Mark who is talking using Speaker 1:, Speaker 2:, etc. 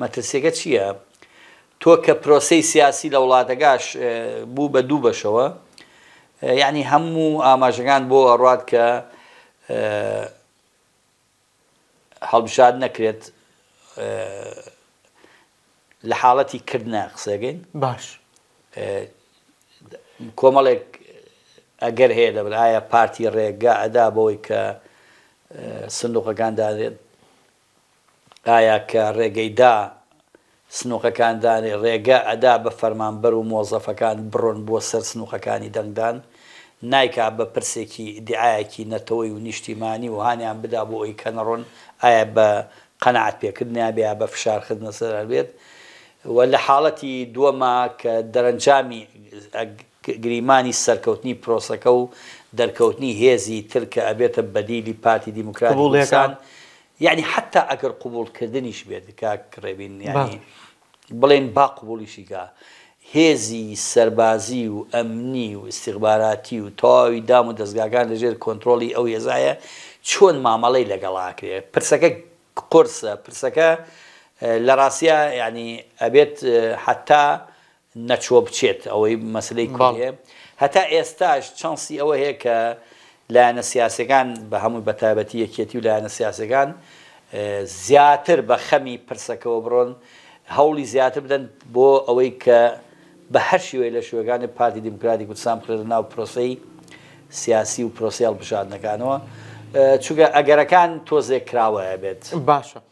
Speaker 1: مەترسیەکە چییە؟ تۆ کە پرۆسی سیاسی لە وڵاتەکەش بوو بە دوو بەشەوە یعنی هەموو ئاماژەکان بۆ ئەڕات کە هەڵبشاد نەکرێت لە حاڵەتی کردنە قسەگەین باش کۆمەڵێک ئەگەر هەیە دەبل ئایا پارتی ڕێگا ئەدا بەوەی کە سندوقەکان ئایا کە ڕێگەیدا سنووقەکاندانی ڕێگە ئەدا بە فەرمانبەر و مۆزەفەکان بڕۆن بۆ سەر سنووقەکانی دەنگدان نایکا بە پرسێکی دیعاەکی نەتەوەی و نیشتیمانی و هاانیان بدا بۆ ئەوی کەنەڕۆن ئایا بە قەنعات پێکردنیا بیا بە فشارخدنە سەر بێت و لە حاڵەتی دووەما کە دەرەنجامی گریمانی سەرکەوتنی پرۆسەکە و دەرکەوتنی هێزی ترکە ئەبێتە بەدیلی پاتی دیموکراتیسان. یعنی حتا ئەگەر قوبولکردنیش بێت کاکڕێبین یعنی بڵێن با قوبولیشیگا هێزی سربازی و ئەمنی و استیغباراتی و تاوی دام و دەستگاکان لەژێر کۆنتترۆلی ئەو هێزایە چۆن مامەڵی لەگەڵاکرێ پرسەکە قرسە پرسەکە لە ڕاستە ینی ئەبێت حتا نەچۆ بچێت ئەوەی مەسلەی کوڵێ هەتا ئێستاش چەندسی ئەوە هەیە کە لایەنە سیاسەکان بە هەموو بەتابەتی یەکێتی و لایەنە سیاسەکان زیاتر بە خەمی پرسەکەەوە بڕۆن هەوڵی زیاتر بدەن بۆ ئەوەی کە بە هەر شوێ لە شوێگانی پارتی دیموکراتی کوردستان بکرێت ناو پرۆسی سیاسی و پرۆسیال بژاردنەکانەوە چوگە ئەگەرەکان تۆزێک کراوە بێت باشە.